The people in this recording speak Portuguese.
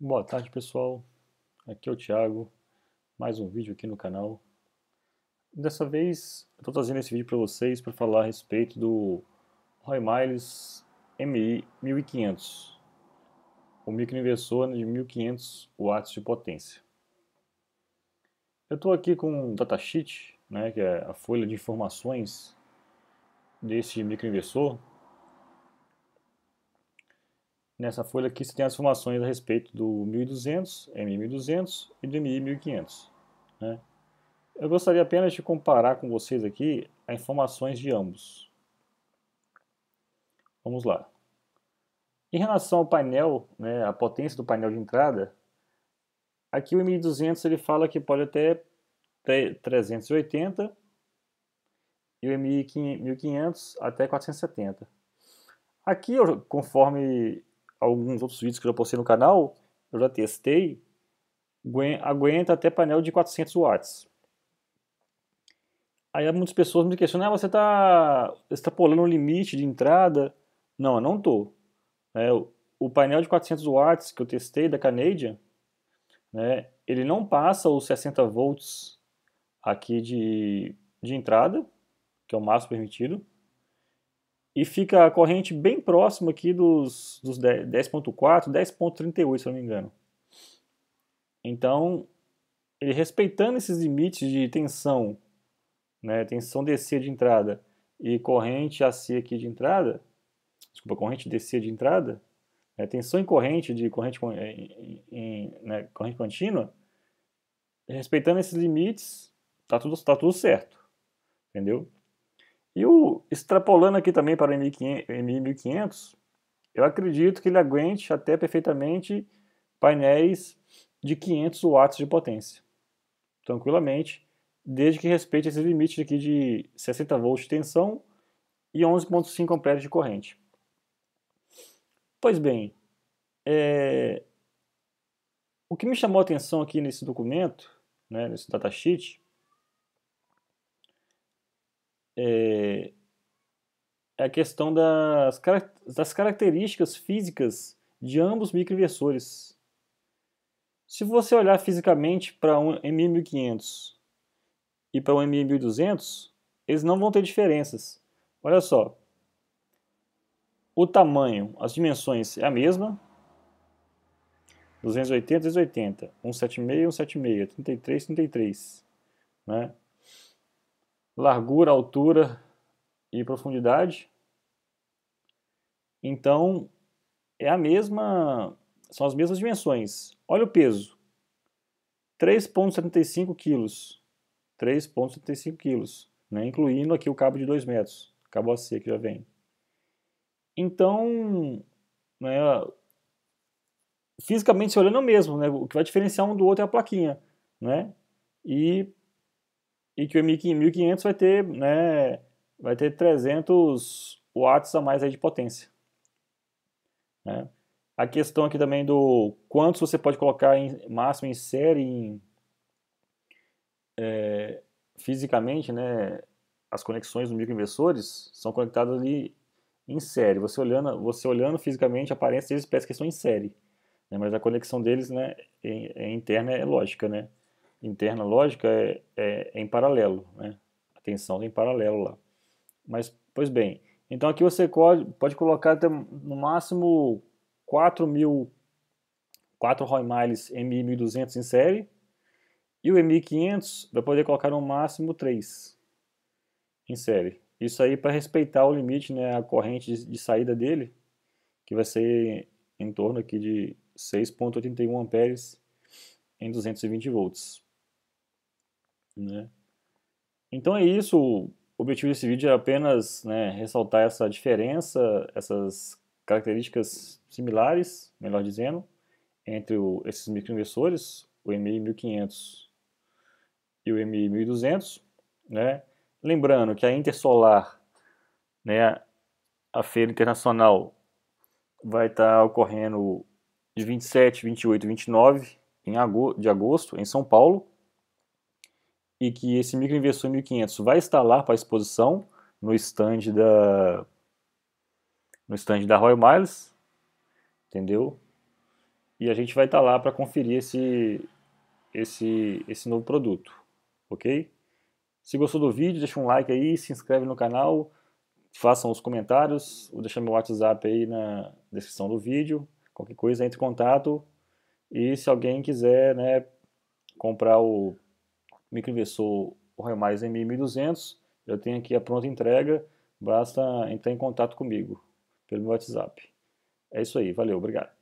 Boa tarde pessoal, aqui é o Thiago, mais um vídeo aqui no canal. Dessa vez eu estou trazendo esse vídeo para vocês para falar a respeito do Roy Miles MI 1500, o microinversor né, de 1500 watts de potência. Eu estou aqui com um datasheet, né, que é a folha de informações desse microinversor, Nessa folha aqui você tem as informações a respeito do 1200, M1200 e do MI1500. Né? Eu gostaria apenas de comparar com vocês aqui as informações de ambos. Vamos lá. Em relação ao painel, né, a potência do painel de entrada, aqui o M1200 ele fala que pode até 380 e o M1500 até 470. Aqui, conforme alguns outros vídeos que eu postei no canal, eu já testei, aguenta até painel de 400 watts. Aí muitas pessoas me questionam, ah, você está extrapolando o limite de entrada? Não, eu não estou. É, o painel de 400 watts que eu testei da Canadian, né, ele não passa os 60 volts aqui de, de entrada, que é o máximo permitido, e fica a corrente bem próxima aqui dos, dos 10.4, 10.38, se não me engano. Então, ele respeitando esses limites de tensão, né, tensão DC de entrada e corrente AC aqui de entrada, desculpa, corrente DC de entrada, né, tensão em corrente de corrente, em, em, né, corrente contínua, respeitando esses limites, está tudo, tá tudo certo, entendeu? E o, extrapolando aqui também para o MI1500, eu acredito que ele aguente até perfeitamente painéis de 500 watts de potência, tranquilamente, desde que respeite esses limites aqui de 60 volts de tensão e 11.5 amperes de corrente. Pois bem, é... o que me chamou a atenção aqui nesse documento, né, nesse datasheet, é, é, a questão das, das características físicas de ambos microinversores. Se você olhar fisicamente para um mi 1500 e para um mi 1200 eles não vão ter diferenças. Olha só, o tamanho, as dimensões é a mesma, 280, 280, 176, 176, 33, 33, né? largura, altura e profundidade. Então, é a mesma, são as mesmas dimensões. Olha o peso. 3,75 quilos. 3,75 quilos, né? incluindo aqui o cabo de 2 metros, cabo AC que já vem. Então, né, fisicamente se olhando é o mesmo, né? o que vai diferenciar um do outro é a plaquinha. Né? E e que o 1500 vai ter, né, vai ter 300 watts a mais aí de potência. Né? A questão aqui também do quanto você pode colocar em máximo em série, em, é, fisicamente, né, as conexões dos microinversores são conectadas ali em série. Você olhando, você olhando fisicamente, a aparência deles parece que são em série. Né, mas a conexão deles né, é, é interna é lógica, né? interna lógica é, é, é em paralelo, né? A tensão tem tá paralelo lá. Mas, pois bem, então aqui você pode, pode colocar até no máximo 4 mil, 4 Roy Miles MI1200 em série, e o MI500 vai poder colocar no máximo 3 em série. Isso aí para respeitar o limite, né, a corrente de, de, saída dele, que vai ser em torno aqui de 6.81 amperes em 220 volts. Né? Então é isso. O objetivo desse vídeo é apenas né, ressaltar essa diferença, essas características similares, melhor dizendo, entre o, esses microinversores, o MI-1500 e o MI-1200. Né? Lembrando que a Intersolar, né, a feira internacional, vai estar ocorrendo de 27, 28 e 29 em agosto, de agosto em São Paulo e que esse microinversor 1500 vai instalar para exposição no stand da no stand da Royal Miles, entendeu? E a gente vai estar tá lá para conferir esse esse esse novo produto, OK? Se gostou do vídeo, deixa um like aí, se inscreve no canal, façam os comentários, vou deixar meu WhatsApp aí na descrição do vídeo. Qualquer coisa, entre em contato. E se alguém quiser né, comprar o me encabeçou o Remais M1200, eu tenho aqui a pronta entrega, basta entrar em contato comigo pelo meu WhatsApp. É isso aí, valeu, obrigado.